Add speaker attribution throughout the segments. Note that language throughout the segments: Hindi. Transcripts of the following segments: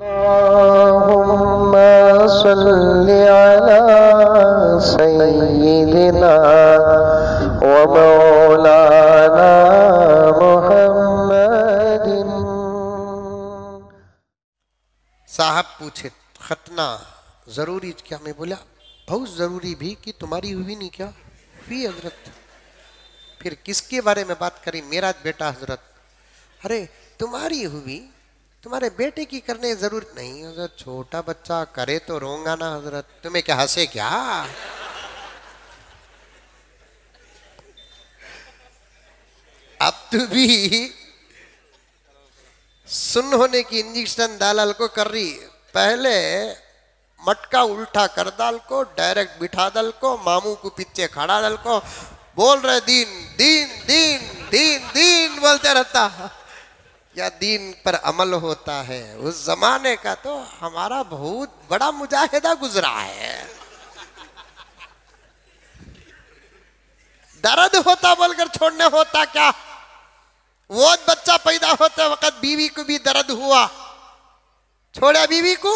Speaker 1: साहब पूछे खतना जरूरी क्या मैं बोला बहुत जरूरी भी कि तुम्हारी हुई नहीं क्या हुई हजरत फिर किसके बारे में बात करी मेरा बेटा हजरत अरे तुम्हारी हुई तुम्हारे बेटे की करने जरूरत नहीं हजरत छोटा बच्चा करे तो रोंगा ना हजरत तुम्हें क्या हंसे क्या अब तू भी सुन होने की इंजेक्शन दालाल को कर रही पहले मटका उल्टा कर दाल को डायरेक्ट बिठा दल को मामू को पीछे खड़ा दल को बोल रहे दीन दीन दीन दीन दीन बोलते रहता या दीन पर अमल होता है उस जमाने का तो हमारा बहुत बड़ा मुजाहिदा गुजरा है दर्द होता बोलकर छोड़ने होता क्या वो बच्चा पैदा होते वक्त बीवी को भी दर्द हुआ छोड़ा बीवी को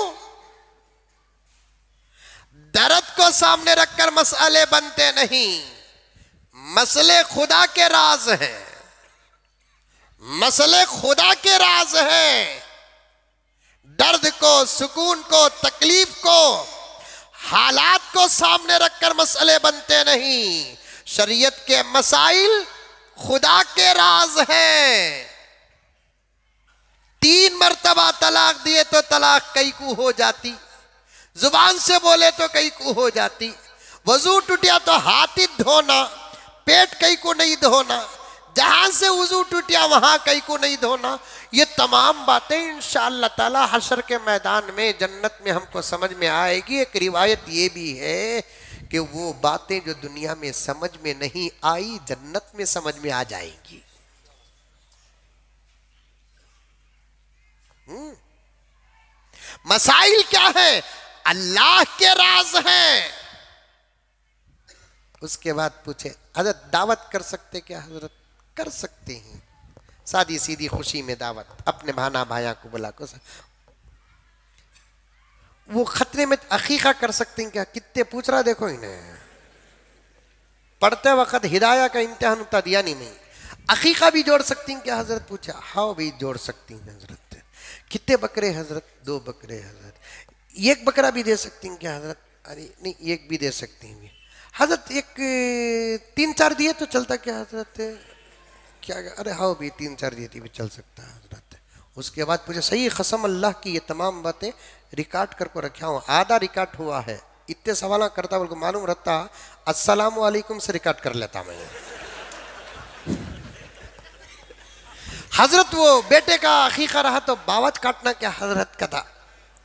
Speaker 1: दर्द को सामने रखकर मसले बनते नहीं मसले खुदा के राज हैं मसले खुदा के राज हैं दर्द को सुकून को तकलीफ को हालात को सामने रखकर मसले बनते नहीं शरीयत के मसाइल खुदा के राज हैं तीन मरतबा तलाक दिए तो तलाक कई को हो जाती जुबान से बोले तो कई को हो जाती वजू टूटिया तो हाथ ही धोना पेट कई को नहीं धोना जहां से वजू टूटिया वहां कई को नहीं धोना ये तमाम बातें इन ताला हशर के मैदान में जन्नत में हमको समझ में आएगी एक रिवायत ये भी है कि वो बातें जो दुनिया में समझ में नहीं आई जन्नत में समझ में आ जाएंगी हम्म। मसाइल क्या है अल्लाह के राज हैं उसके बाद पूछे हजरत दावत कर सकते क्या हजरत कर सकते हैं सादी सीधी खुशी में दावत अपने भाना भाया को बुला को वो खतरे में अकीका कर सकते हैं क्या कितने पूछ रहा देखो इन्हें पढ़ते वक्त हिदाया का इम्तहान उतना दिया नहीं मैं अकीका भी जोड़ सकती हैं क्या हजरत पूछा हाओ भी जोड़ सकती हैं हजरत कितने बकरे हजरत दो बकरे हजरत एक बकरा भी दे सकती हैं क्या हजरत अरे नहीं एक भी दे सकती हैं हजरत एक तीन चार दिए तो चलता क्या हजरत है क्या अरे हाँ भी तीन चार जीती भी चल सकता है हजरत उसके बाद मुझे सही कसम अल्लाह की ये तमाम बातें रिकॉर्ड करके रखा हूँ आधा रिकॉर्ड हुआ है इतने सवाल करता बोल मालूम रहता असलम वालेकुम से रिकॉर्ड कर लेता मैं हजरत वो बेटे का अखीका रहा तो बावत काटना क्या हजरत का था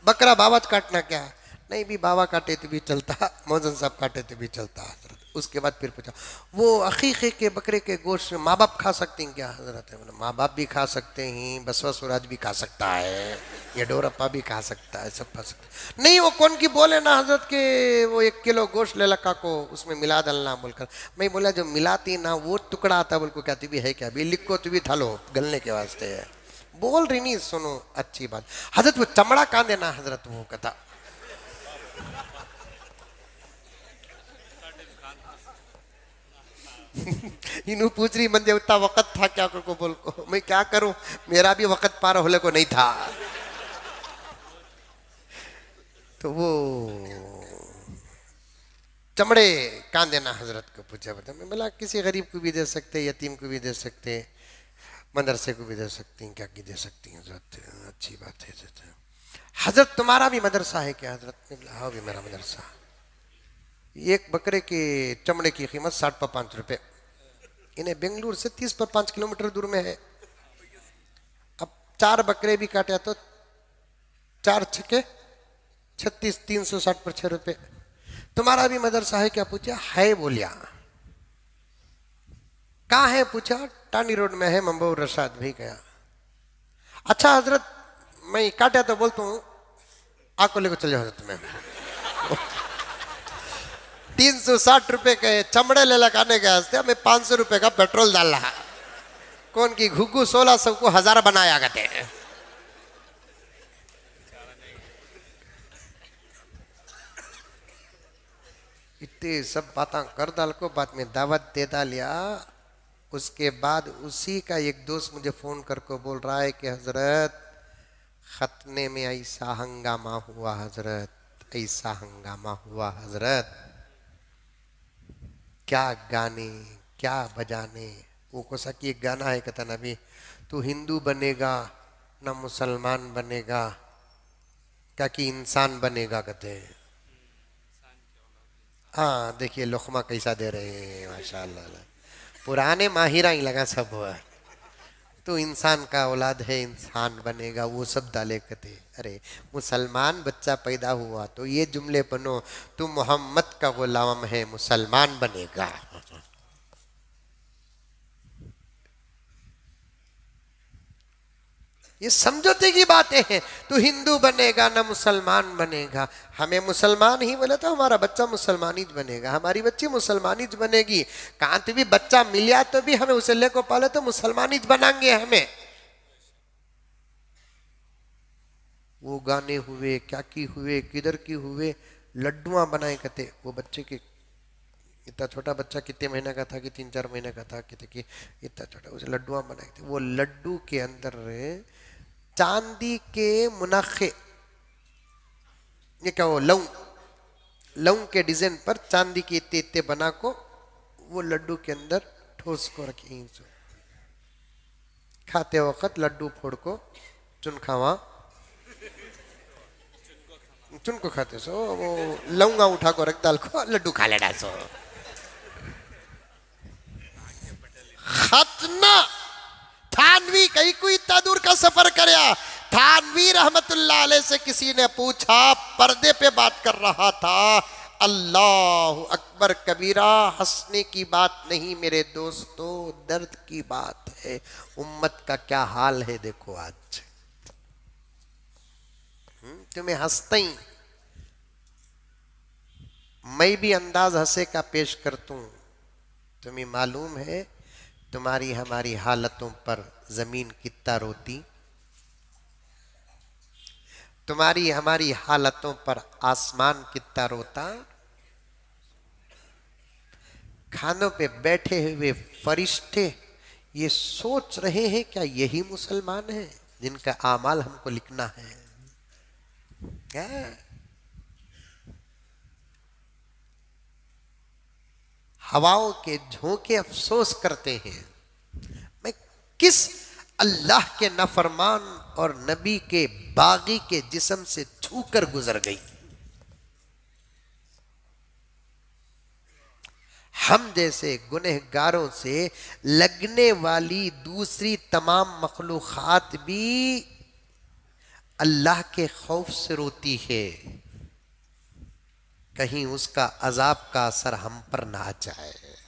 Speaker 1: बकरा बावत काटना क्या नहीं भी बाबा काटे तो भी चलता मोजन साहब काटे तो भी चलता उसके बाद फिर पूछा वो अकीक़े के बकरे के गोश्त माँ बाप खा सकते हैं क्या हजरत है माँ बाप भी खा सकते हैं बसवा स्वराज भी खा सकता है या डोरप्पा भी खा सकता है सब खा सकता नहीं वो कौन की बोले ना हजरत के वो एक किलो गोश्त ले लक्का को उसमें मिला दलना बोलकर मैं बोला जो मिलाती ना वो टुकड़ा आता बोल को कहती भी है क्या अभी लिखो तो भी थलो गलने के वास्ते है बोल रही नहीं सुनो अच्छी बात हजरत वो चमड़ा कहाँ देना हजरत वो कथा इनू पूछ रही मन उतना वक्त था क्या को बोल को मैं क्या करूं मेरा भी वक्त पार होने को नहीं था तो वो चमड़े कान देना हजरत को पूछा बता मैं बोला किसी गरीब को भी दे सकते यतीम को भी दे सकते मदरसे को भी दे सकती हैं क्या की दे सकती हैं हजरत अच्छी बात है हजरत तुम्हारा भी मदरसा है क्या हजरत ने बोला हाँ भी मेरा मदरसा एक बकरे के चमड़े की कीमत साठ पर पाँच रुपए इन्हें बेंगलुरु से तीस पर पाँच किलोमीटर दूर में है अब चार बकरे भी काटे तो चार छके छत्तीस तीन सौ साठ पर छह रुपये तुम्हारा भी मदरसा है क्या पूछा है बोलिया कहाँ है पूछा टानी रोड में है मम्बो रसाद भी गया अच्छा हजरत मैं काटे तो बोलता हूँ आपको लेकर चले हजरत में तीन सौ साठ रुपए के चमड़े ले लगाने के वास्ते हमें पाँच सौ रुपये का पेट्रोल डाल रहा कौन की घुग्गू सोलह सौ को हजार बनाया गते इतने सब बात कर डाल को बाद में दावत दे डालिया उसके बाद उसी का एक दोस्त मुझे फ़ोन करके बोल रहा है कि हज़रत ख़तने में ऐसा हंगामा हुआ हज़रत ऐसा हंगामा हुआ हज़रत क्या गाने क्या बजाने वो को सकी एक गाना है कहता नबी तू हिंदू बनेगा ना मुसलमान बनेगा क्या कि इंसान बनेगा कहते हैं हाँ देखिए लुकमा कैसा दे रहे हैं माशाल्लाह पुराने माहिरा ही लगा सब हुआ तो इंसान का औलाद है इंसान बनेगा वो सब दाले कहते अरे मुसलमान बच्चा पैदा हुआ तो ये जुमले बनो तू मोहम्मद का गुलाम है मुसलमान बनेगा ये समझौते की बातें हैं तो हिंदू बनेगा ना मुसलमान बनेगा हमें मुसलमान ही बोले तो हमारा बच्चा मुसलमान ही बनेगा हमारी बच्ची मुसलमान ही बनेगी कांत भी बच्चा मिलिया तो भी हमें उसल्ले को पाले तो मुसलमान ही बनाएंगे हमें वो गाने हुए क्या की हुए किधर की हुए लड्डुआ बनाए कहते वो बच्चे के इतना छोटा बच्चा कितने महीने का था कि तीन चार महीने का था कि इतना छोटा उसे लड्डुआ बनाए थे वो लड्डू के अंदर चांदी के मुनाखे ये क्या वो लौ लौंग के डिजाइन पर चांदी के इतने इतने बना को वो लड्डू के अंदर ठोस को रखी खाते वक्त लड्डू फोड़ को चुन खावा चुन को खाते सो वो लौंगा उठा को रख दाल को लड्डू खा ले डाल सो खतना थानवी कहीं को इतना दूर का सफर करया थानवी रहमतुल्ला से किसी ने पूछा पर्दे पे बात कर रहा था अल्लाह अकबर कबीरा हंसने की बात नहीं मेरे दोस्तों दर्द की बात है उम्मत का क्या हाल है देखो आज हम्म, तुम्हें हंसते ही मैं भी अंदाज हंसे का पेश करता हूं तुम्हें मालूम है तुम्हारी हमारी हालतों पर जमीन कितना रोती तुम्हारी हमारी हालतों पर आसमान कितना रोता खानों पे बैठे हुए फरिश्ते ये सोच रहे हैं क्या यही मुसलमान है जिनका आमाल हमको लिखना है क्या? हवाओं के झोंके अफसोस करते हैं किस अल्लाह के नफरमान और नबी के बागी के जिसम से छू कर गुजर गई हम जैसे गुनहगारों से लगने वाली दूसरी तमाम मखलूक़ात भी अल्लाह के खौफ से रोती है कहीं उसका अजाब का असर हम पर ना जाए